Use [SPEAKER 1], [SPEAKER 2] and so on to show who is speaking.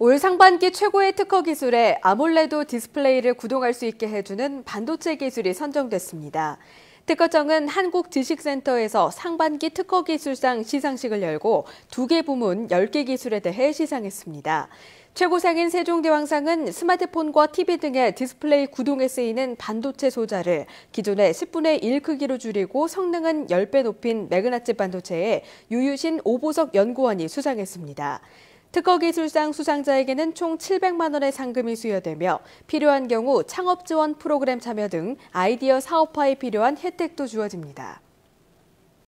[SPEAKER 1] 올 상반기 최고의 특허 기술에 아몰레도 디스플레이를 구동할 수 있게 해주는 반도체 기술이 선정됐습니다. 특허청은 한국지식센터에서 상반기 특허기술상 시상식을 열고 두 개 부문 10개 기술에 대해 시상했습니다. 최고상인 세종대왕상은 스마트폰과 TV 등의 디스플레이 구동에 쓰이는 반도체 소자를 기존의 10분의 1 크기로 줄이고 성능은 10배 높인 매그나치 반도체에 유유신 오보석 연구원이 수상했습니다. 특허기술상 수상자에게는 총 700만 원의 상금이 수여되며 필요한 경우 창업지원 프로그램 참여 등 아이디어 사업화에 필요한 혜택도 주어집니다.